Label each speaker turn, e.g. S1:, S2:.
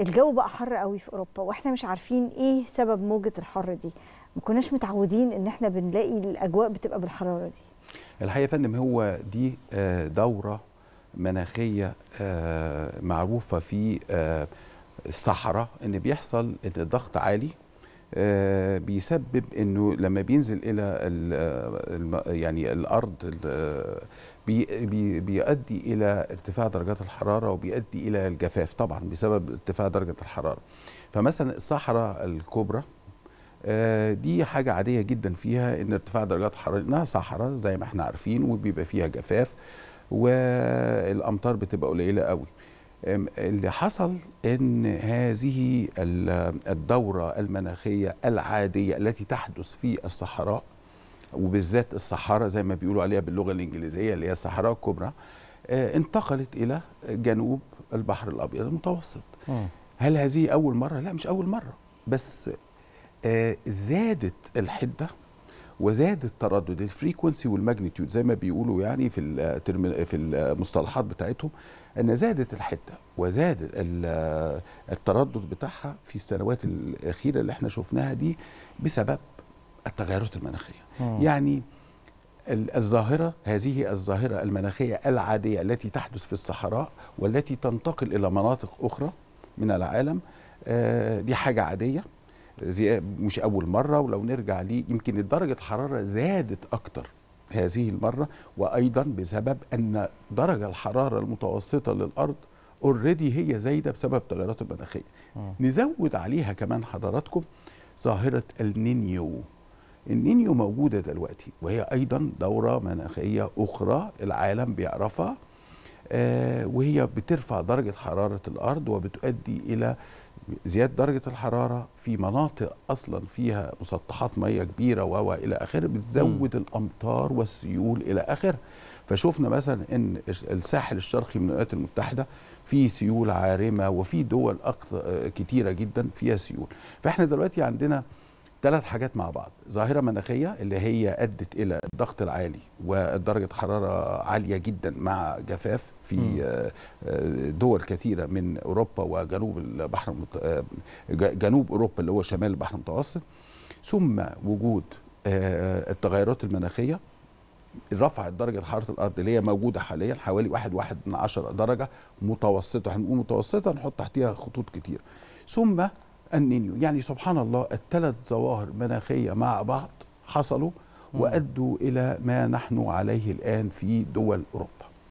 S1: الجو بقى حر قوي في اوروبا واحنا مش عارفين ايه سبب موجه الحر دي ما كناش متعودين ان احنا بنلاقي الاجواء بتبقى بالحراره دي الحقيقه يا فندم هو دي آه، دوره مناخيه آه، معروفه في آه، الصحراء ان بيحصل ان الضغط عالي آه، بيسبب انه لما بينزل الى آه، يعني الارض آه، بيؤدي الى ارتفاع درجات الحراره وبيؤدي الى الجفاف طبعا بسبب ارتفاع درجه الحراره فمثلا الصحراء الكبرى دي حاجة عادية جدا فيها ان ارتفاع درجات الحرارة انها صحراء زي ما احنا عارفين وبيبقى فيها جفاف والامطار بتبقى قليلة قوي اللي حصل ان هذه الدوره المناخيه العاديه التي تحدث في الصحراء وبالذات الصحراء زي ما بيقولوا عليها باللغه الانجليزيه اللي هي الصحراء الكبرى آه، انتقلت الى جنوب البحر الابيض المتوسط آه. هل هذه اول مره لا مش اول مره بس آه، زادت الحده وزاد التردد الفريكونسي والماجنتيود زي ما بيقولوا يعني في في المصطلحات بتاعتهم ان زادت الحته وزاد التردد بتاعها في السنوات الاخيره اللي احنا شفناها دي بسبب التغيرات المناخيه مم. آه. يعني الظاهرة هذه الظاهرة المناخية العادية التي تحدث في الصحراء والتي تنتقل إلى مناطق أخرى من العالم آه، دي حاجة عادية مش اول مره ولو نرجع ليه يمكن درجه الحراره زادت اكتر هذه المره وايضا بسبب ان درجه الحراره المتوسطه للارض اوريدي هي زايده بسبب التغيرات المناخيه نزود عليها كمان حضراتكم ظاهره النينيو النينيو موجوده دلوقتي وهي ايضا دوره مناخيه اخرى العالم بيعرفها آه، وهي بترفع درجة حرارة الأرض وبتؤدي إلى زيادة درجة الحرارة في مناطق أصلا فيها مسطحات مية كبيرة و إلى آخره بتزود م. الأمطار والسيول إلى آخره فشوفنا مثلا ان الساحل الشرقي من الولايات المتحده فيه سيول عارمه وفي دول آه، كتيره جدا فيها سيول فاحنا دلوقتي عندنا ثلاث حاجات مع بعض ظاهره مناخيه اللي هي ادت الى الضغط العالي ودرجه حراره عاليه جدا مع جفاف في آه، آه، دول كثيره من اوروبا وجنوب البحر المت... آه، جنوب اوروبا اللي هو شمال البحر المتوسط ثم وجود التغيرات المناخيه رفع درجه حراره الارض اللي هي موجوده حاليا حوالي 1.1 درجه متوسطه هنقول متوسطه نحط تحتها خطوط كتير ثم النينيو يعني سبحان الله الثلاث ظواهر مناخية مع بعض حصلوا وأدوا إلى ما نحن عليه الآن في دول أوروبا